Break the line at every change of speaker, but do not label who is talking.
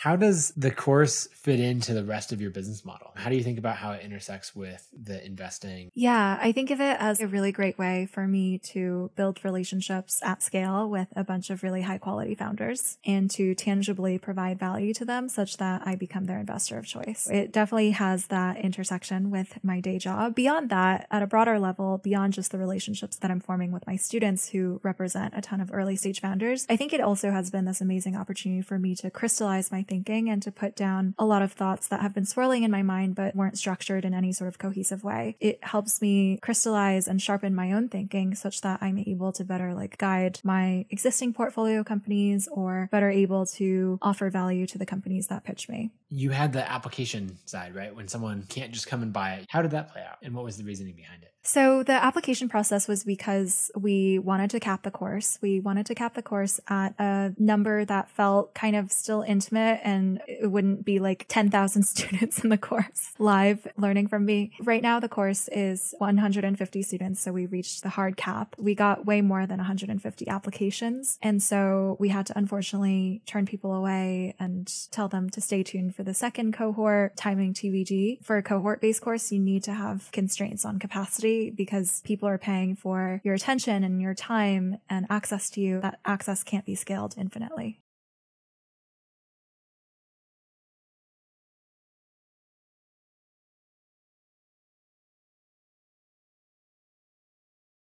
How does the course fit into the rest of your business model? How do you think about how it intersects with the investing?
Yeah, I think of it as a really great way for me to build relationships at scale with a bunch of really high quality founders and to tangibly provide value to them such that I become their investor of choice. It definitely has that intersection with my day job. Beyond that, at a broader level, beyond just the relationships that I'm forming with my students who represent a ton of early stage founders, I think it also has been this amazing opportunity for me to crystallize my thinking and to put down a lot of thoughts that have been swirling in my mind but weren't structured in any sort of cohesive way. It helps me crystallize and sharpen my own thinking such that I'm able to better like guide my existing portfolio companies or better able to offer value to the companies that pitch me
you had the application side, right? When someone can't just come and buy it. How did that play out? And what was the reasoning behind
it? So the application process was because we wanted to cap the course. We wanted to cap the course at a number that felt kind of still intimate and it wouldn't be like 10,000 students in the course live learning from me. Right now, the course is 150 students. So we reached the hard cap. We got way more than 150 applications. And so we had to unfortunately turn people away and tell them to stay tuned for the second cohort, timing TBD. For a cohort based course, you need to have constraints on capacity because people are paying for your attention and your time and access to you. That access can't be scaled infinitely.